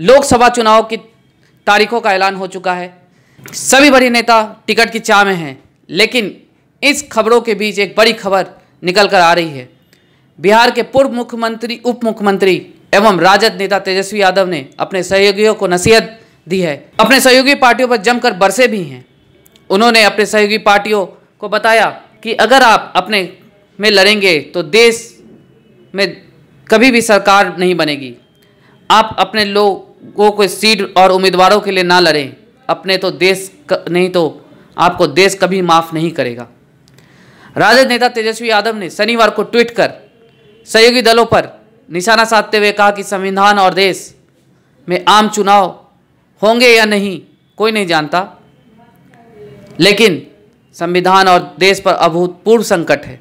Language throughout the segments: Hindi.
लोकसभा चुनाव की तारीखों का ऐलान हो चुका है सभी बड़े नेता टिकट की चाह में हैं लेकिन इस खबरों के बीच एक बड़ी खबर निकल कर आ रही है बिहार के पूर्व मुख्यमंत्री उप मुख्यमंत्री एवं राजद नेता तेजस्वी यादव ने अपने सहयोगियों को नसीहत दी है अपने सहयोगी पार्टियों पर जमकर बरसे भी हैं उन्होंने अपने सहयोगी पार्टियों को बताया कि अगर आप अपने में लड़ेंगे तो देश में कभी भी सरकार नहीं बनेगी आप अपने लोग को कोई सीट और उम्मीदवारों के लिए ना लड़ें अपने तो देश क, नहीं तो आपको देश कभी माफ़ नहीं करेगा राजद नेता तेजस्वी यादव ने शनिवार को ट्वीट कर सहयोगी दलों पर निशाना साधते हुए कहा कि संविधान और देश में आम चुनाव होंगे या नहीं कोई नहीं जानता लेकिन संविधान और देश पर अभूतपूर्व संकट है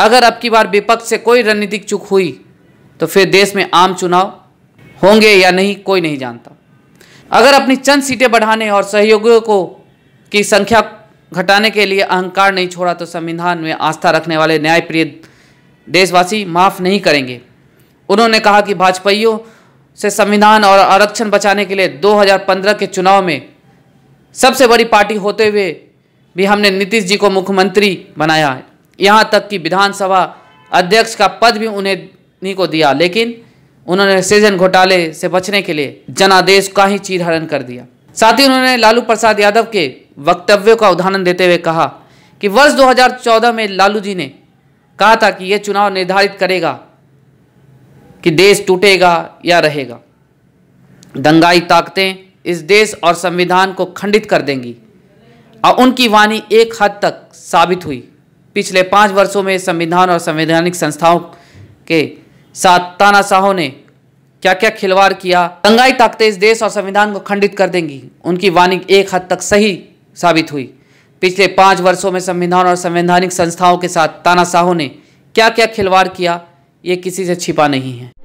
अगर अब की बार विपक्ष से कोई रणनीतिक चूक हुई तो फिर देश में आम चुनाव होंगे या नहीं कोई नहीं जानता अगर अपनी चंद सीटें बढ़ाने और सहयोगियों को की संख्या घटाने के लिए अहंकार नहीं छोड़ा तो संविधान में आस्था रखने वाले न्यायप्रिय देशवासी माफ़ नहीं करेंगे उन्होंने कहा कि भाजपाइयों से संविधान और आरक्षण बचाने के लिए 2015 के चुनाव में सबसे बड़ी पार्टी होते हुए भी हमने नीतीश जी को मुख्यमंत्री बनाया है यहाँ तक कि विधानसभा अध्यक्ष का पद भी उन्हें को दिया लेकिन उन्होंने सृजन घोटाले से बचने के लिए जनादेश का ही चीरहरण कर दिया साथ ही उन्होंने लालू प्रसाद यादव के वक्तव्य का उदाहरण देते हुए कहा कि वर्ष 2014 में लालू जी ने कहा था कि यह चुनाव निर्धारित करेगा कि देश टूटेगा या रहेगा दंगाई ताकतें इस देश और संविधान को खंडित कर देंगी और उनकी वाणी एक हद तक साबित हुई पिछले पाँच वर्षों में संविधान और संवैधानिक संस्थाओं के साथ ताना साहो ने क्या क्या खिलवाड़ किया दंगाई ताकतें इस देश और संविधान को खंडित कर देंगी उनकी वाणी एक हद तक सही साबित हुई पिछले पाँच वर्षों में संविधान और संवैधानिक संस्थाओं के साथ ताना साहो ने क्या क्या खिलवाड़ किया ये किसी से छिपा नहीं है